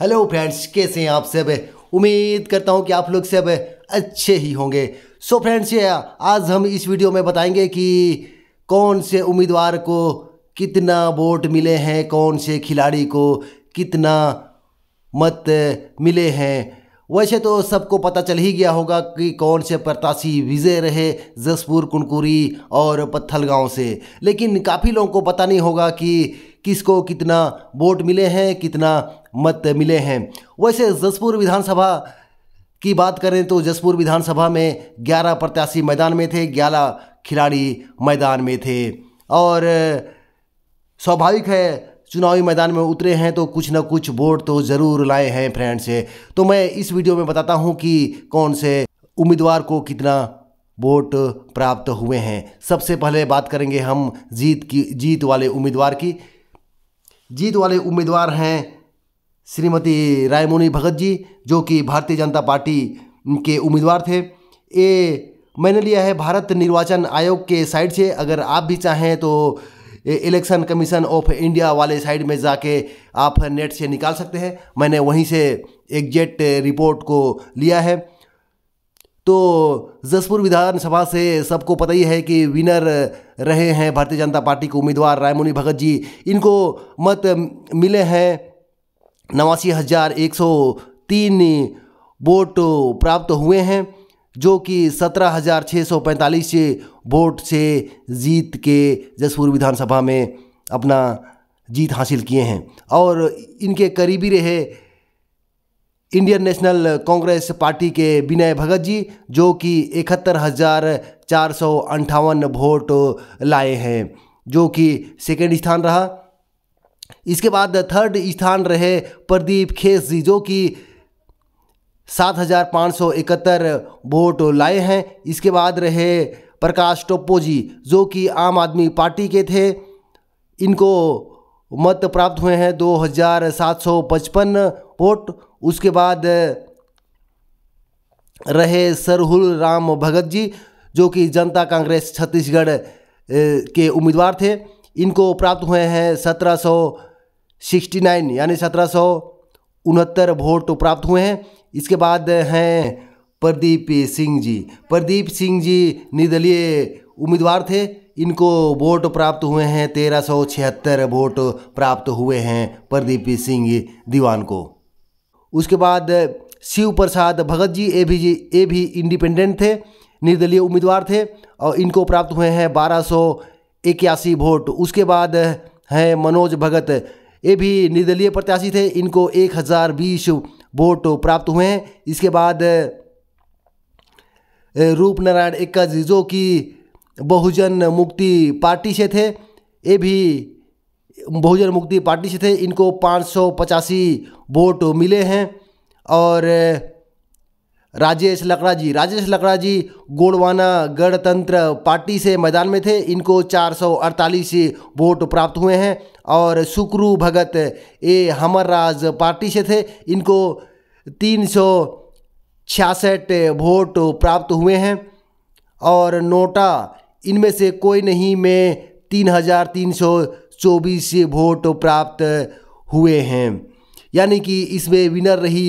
hello friends कैसे हैं आप सब उम्मीद करता हूँ कि आप लोग सब अच्छे ही होंगे सो फ्रेंड्स ये आज हम इस वीडियो में बताएंगे कि कौन से उम्मीदवार को कितना वोट मिले हैं कौन से खिलाड़ी को कितना मत मिले हैं वैसे तो सबको पता चल ही गया होगा कि कौन से प्रत्याशी विजय रहे जसपुर कुनकुरी और पत्थलगांव से लेकिन काफ़ी लोगों को पता नहीं होगा कि किसको कितना वोट मिले हैं कितना मत मिले हैं वैसे जसपुर विधानसभा की बात करें तो जसपुर विधानसभा में 11 प्रत्याशी मैदान में थे 11 खिलाड़ी मैदान में थे और स्वाभाविक है चुनावी मैदान में उतरे हैं तो कुछ ना कुछ वोट तो ज़रूर लाए हैं फ्रेंड्स तो मैं इस वीडियो में बताता हूँ कि कौन से उम्मीदवार को कितना वोट प्राप्त हुए हैं सबसे पहले बात करेंगे हम जीत की जीत वाले उम्मीदवार की जीत वाले उम्मीदवार हैं श्रीमती रायमोनी भगत जी जो कि भारतीय जनता पार्टी के उम्मीदवार थे ये मैंने लिया है भारत निर्वाचन आयोग के साइड से अगर आप भी चाहें तो इलेक्शन कमीशन ऑफ इंडिया वाले साइड में जाके आप नेट से निकाल सकते हैं मैंने वहीं से एग्जैक्ट रिपोर्ट को लिया है तो जसपुर विधानसभा से सबको पता ही है कि विनर रहे हैं भारतीय जनता पार्टी के उम्मीदवार रायमुनि भगत जी इनको मत मिले हैं नवासी हज़ार एक सौ तीन वोट प्राप्त हुए हैं जो कि सत्रह हज़ार छः सौ पैंतालीस वोट से जीत के जसपुर विधानसभा में अपना जीत हासिल किए हैं और इनके करीबी रहे इंडियन नेशनल कांग्रेस पार्टी के विनय भगत जी जो कि इकहत्तर हज़ार चार सौ अंठावन वोट लाए हैं जो कि सेकेंड स्थान रहा इसके बाद थर्ड स्थान रहे प्रदीप खेस जी जो कि सात हज़ार पाँच सौ इकहत्तर वोट लाए हैं इसके बाद रहे प्रकाश टोप्पो जी जो कि आम आदमी पार्टी के थे इनको मत प्राप्त हुए हैं दो हज़ार सात सौ पचपन वोट उसके बाद रहे सरहुल राम भगत जी जो कि जनता कांग्रेस छत्तीसगढ़ के उम्मीदवार थे इनको प्राप्त हुए हैं सत्रह सौ सिक्सटी नाइन यानी सत्रह सौ उनहत्तर वोट प्राप्त हुए हैं इसके बाद हैं प्रदीप सिंह जी प्रदीप सिंह जी निर्दलीय उम्मीदवार थे इनको वोट प्राप्त हुए हैं तेरह सौ छिहत्तर वोट प्राप्त हुए हैं प्रदीप सिंह दीवान को उसके बाद शिव प्रसाद भगत जी ए भी जी ए भी इंडिपेंडेंट थे निर्दलीय उम्मीदवार थे और इनको प्राप्त हुए हैं बारह सौ इक्यासी वोट उसके बाद हैं मनोज भगत ये भी निर्दलीय प्रत्याशी थे इनको एक हज़ार बीस वोट प्राप्त हुए हैं इसके बाद रूप नारायण एक्का जो कि बहुजन मुक्ति पार्टी से थे ये भी बहुजन मुक्ति पार्टी से थे इनको पाँच वोट मिले हैं और राजेश लकड़ा जी राजेश लकड़ा जी गोड़वाना गणतंत्र पार्टी से मैदान में थे इनको 448 वोट प्राप्त हुए हैं और सुक्रु भगत ए हमरराज पार्टी से थे इनको तीन छियासठ वोट प्राप्त हुए हैं और नोटा इनमें से कोई नहीं में तीन हज़ार तीन सौ चौबीस वोट प्राप्त हुए हैं यानी कि इसमें विनर रही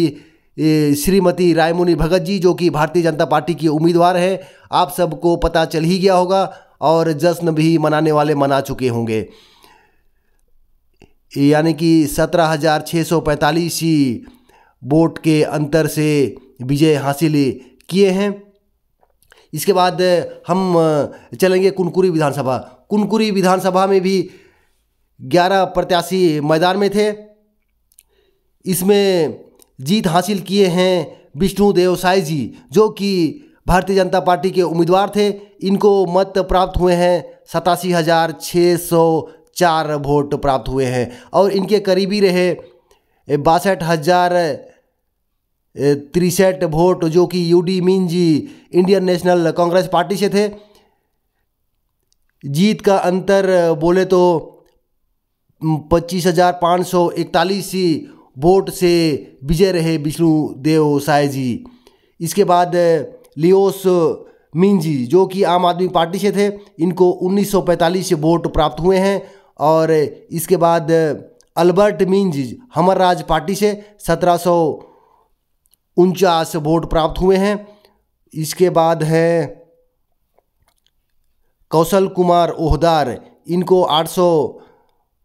श्रीमती रायमुनि भगत जी जो कि भारतीय जनता पार्टी की उम्मीदवार हैं आप सबको पता चल ही गया होगा और जश्न भी मनाने वाले मना चुके होंगे यानी कि सत्रह हज़ार छः सौ पैंतालीस ही वोट के अंतर से विजय हासिल किए हैं इसके बाद हम चलेंगे कुनकुरी विधानसभा कुनकुरी विधानसभा में भी ग्यारह प्रत्याशी मैदान में थे इसमें जीत हासिल किए हैं विष्णु देव साई जी जो कि भारतीय जनता पार्टी के उम्मीदवार थे इनको मत प्राप्त हुए हैं सतासी हज़ार छः सौ चार वोट प्राप्त हुए हैं और इनके करीबी रहे बासठ हज़ार तिरसठ वोट जो कि यू डी मीन जी इंडियन नेशनल कांग्रेस पार्टी से थे जीत का अंतर बोले तो पच्चीस हजार पाँच सौ इकतालीस वोट से विजय रहे विष्णु देव साय जी इसके बाद लियोस मीन जी जो कि आम आदमी पार्टी से थे इनको 1945 से वोट प्राप्त हुए हैं और इसके बाद अल्बर्ट मीन जी हमर राज पार्टी से सत्रह सौ उनचास वोट प्राप्त हुए हैं इसके बाद है कौशल कुमार ओहदार इनको आठ सौ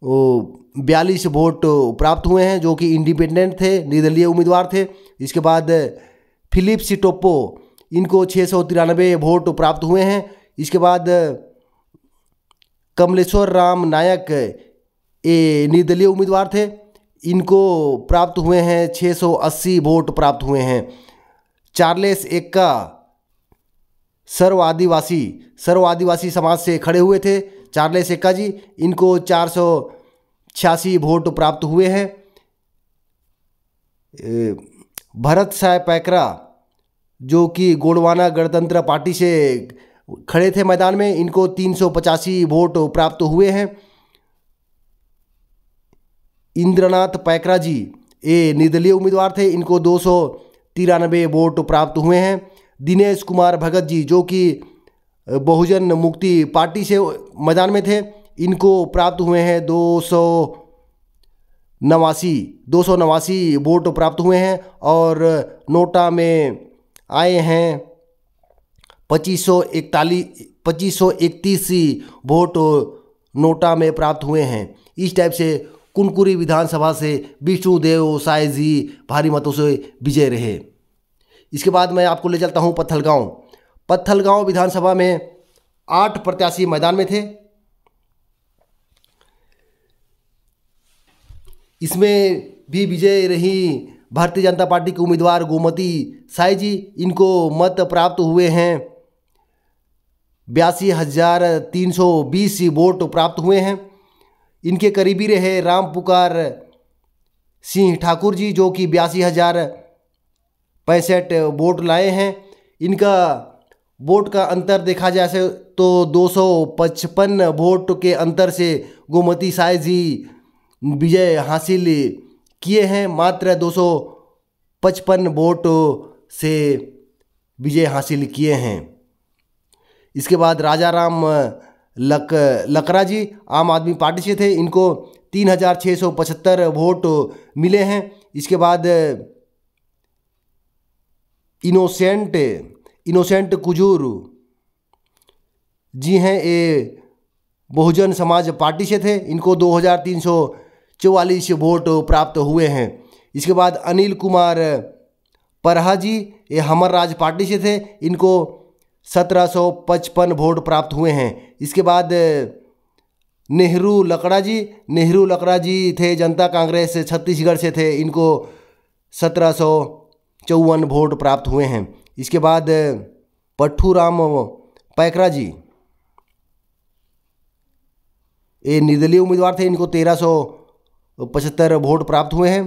बयालीस वोट प्राप्त हुए हैं जो कि इंडिपेंडेंट थे निर्दलीय उम्मीदवार थे इसके बाद फिलिप सिटोपो इनको छः सौ तिरानबे वोट प्राप्त हुए हैं इसके बाद कमलेश्वर राम नायक ये निर्दलीय उम्मीदवार थे इनको प्राप्त हुए हैं 680 वोट प्राप्त हुए हैं चार्लेस एक्का सर्व आदिवासी सर्व आदिवासी समाज से खड़े हुए थे चार्ले सेका जी इनको चार सौ छियासी वोट प्राप्त हुए हैं भरत साय पैकरा जो कि गोडवाना गणतंत्र पार्टी से खड़े थे मैदान में इनको तीन सौ पचासी वोट प्राप्त हुए हैं इंद्रनाथ पैकरा जी ये निर्दलीय उम्मीदवार थे इनको दो सौ तिरानबे वोट प्राप्त हुए हैं दिनेश कुमार भगत जी जो कि बहुजन मुक्ति पार्टी से मैदान में थे इनको प्राप्त हुए हैं दो सौ नवासी दो सौ नवासी वोट प्राप्त हुए हैं और नोटा में आए हैं पच्चीस सौ इकतालीस पच्चीस सौ इकतीस वोट नोटा में प्राप्त हुए हैं इस टाइप से कुनकुरी विधानसभा से विष्णुदेव साय जी भारी मतों से विजय रहे इसके बाद मैं आपको ले चलता हूँ पत्थलगाँव पत्थलगांव विधानसभा में आठ प्रत्याशी मैदान में थे इसमें भी विजय रही भारतीय जनता पार्टी के उम्मीदवार गोमती साई जी इनको मत प्राप्त हुए हैं बयासी हजार तीन सौ बीस वोट प्राप्त हुए हैं इनके करीबी रहे राम पुकार सिंह ठाकुर जी जो कि बयासी हजार पैंसठ वोट लाए हैं इनका वोट का अंतर देखा जाए तो 255 वोट के अंतर से गोमती साय जी विजय हासिल किए हैं मात्र 255 वोट से विजय हासिल किए हैं इसके बाद राजा राम लक लकरा जी आम आदमी पार्टी से थे इनको 3675 वोट मिले हैं इसके बाद इनोसेंट इनोसेंट कुजूर जी हैं ये बहुजन समाज पार्टी से थे इनको 2344 वोट प्राप्त हुए हैं इसके बाद अनिल कुमार परहा जी ये हमर राज पार्टी से थे इनको 1755 वोट प्राप्त हुए हैं इसके बाद नेहरू लकड़ा जी नेहरू लकड़ा जी थे जनता कांग्रेस छत्तीसगढ़ से थे इनको सत्रह सौ चौवन वोट प्राप्त हुए हैं इसके बाद पट्ठूराम पैकरा जी ये निर्दलीय उम्मीदवार थे इनको तेरह सौ पचहत्तर वोट प्राप्त हुए हैं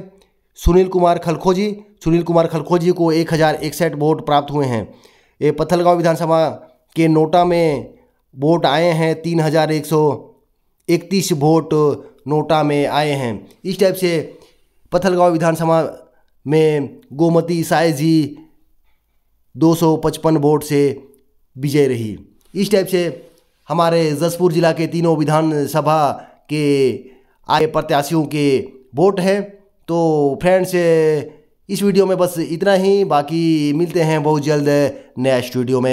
सुनील कुमार खलखो जी सुनील कुमार खलखो जी को एक हज़ार इकसठ वोट प्राप्त हुए हैं ये पथलगांव विधानसभा के नोटा में वोट आए हैं तीन हज़ार एक सौ इकतीस वोट नोटा में आए हैं इस टाइप से पथलगांव विधानसभा में गोमती साय जी 255 वोट से विजय रही इस टाइप से हमारे जसपुर ज़िला के तीनों विधानसभा के आए प्रत्याशियों के वोट हैं तो फ्रेंड्स इस वीडियो में बस इतना ही बाकी मिलते हैं बहुत जल्द नया स्टूडियो में